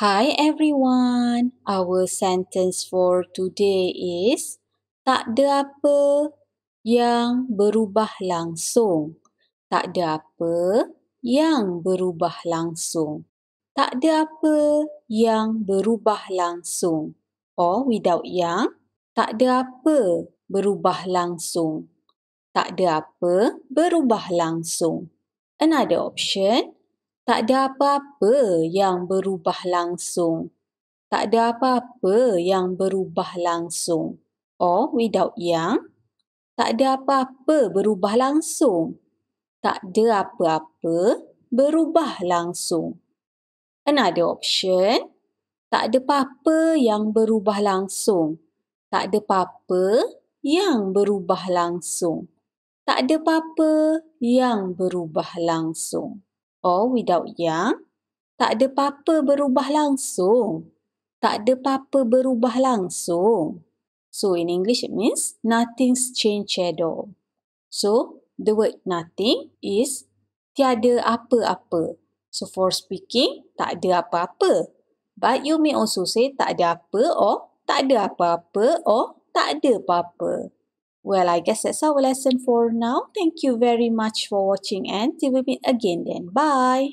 Hi everyone. Our sentence for today is tak ada apa yang berubah langsung. Tak ada apa yang berubah langsung. Tak ada apa yang berubah langsung. Or without yang, tak ada apa berubah langsung. Tak ada apa berubah langsung. Another option, tak ada apa-apa yang berubah langsung. Tak ada apa-apa yang berubah langsung. Oh, without yang, tak ada apa-apa berubah langsung. Tak ada apa-apa berubah langsung. Another option, tak ada apa-apa yang berubah langsung. Tak ada apa-apa yang berubah langsung. Tak ada apa-apa yang berubah langsung or oh, without yang, tak ada apa-apa berubah langsung. Tak ada apa-apa berubah langsung. So in English it means nothing's changed at all. So the word nothing is tiada apa-apa. So for speaking, tak ada apa-apa. But you may also say tak ada apa or tak ada apa-apa or tak ada apa-apa. Well, I guess that's our lesson for now. Thank you very much for watching and till we meet again then. Bye!